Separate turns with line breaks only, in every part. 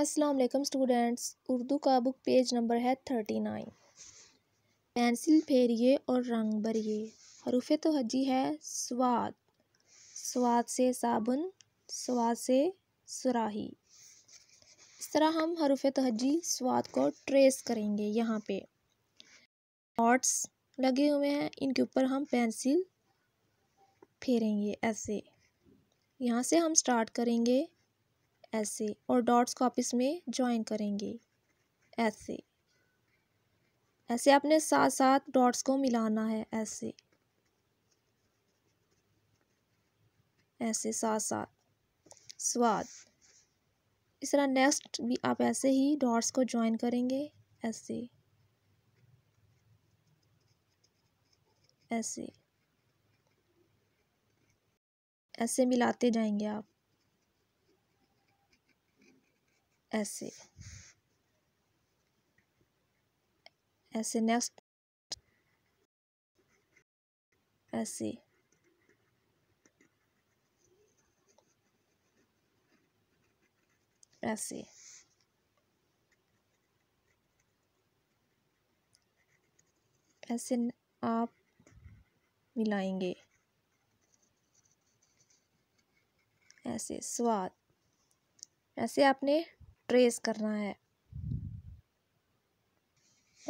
अस्सलाम वालेकुम स्टूडेंट्स उर्दू का बुक पेज नंबर है थर्टी नाइन पेंसिल फेरिए और रंग भरिए हरूफ तो हजी है स्वाद स्वाद से साबुन स्वाद से सुराही इस तरह हम हरूफ तो हजी स्वाद को ट्रेस करेंगे यहाँ पे डॉट्स लगे हुए हैं इनके ऊपर हम पेंसिल फेरेंगे ऐसे यहाँ से हम स्टार्ट करेंगे ऐसे और डॉट्स को आप इसमें ज्वाइन करेंगे ऐसे ऐसे आपने साथ साथ डॉट्स को मिलाना है ऐसे ऐसे साथ साथ स्वाद इस तरह नेक्स्ट भी आप ऐसे ही डॉट्स को ज्वाइन करेंगे ऐसे ऐसे ऐसे मिलाते जाएंगे आप ऐसे ऐसे नेक्स्ट ऐसे ऐसे ऐसे आप मिलाएंगे ऐसे स्वाद ऐसे आपने ट्रेस करना है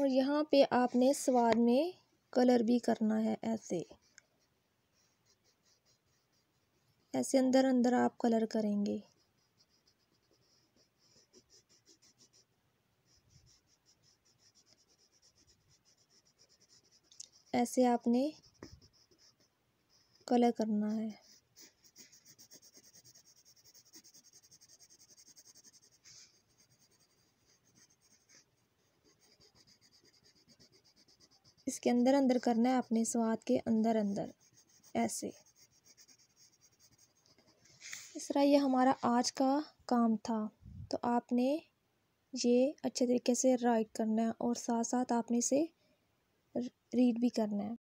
और यहाँ पे आपने स्वाद में कलर भी करना है ऐसे ऐसे अंदर अंदर आप कलर करेंगे ऐसे आपने कलर करना है इसके अंदर अंदर करना है अपने स्वाद के अंदर अंदर ऐसे इस तरह ये हमारा आज का काम था तो आपने ये अच्छे तरीके से राइट करना है और साथ साथ आपने इसे रीड भी करना है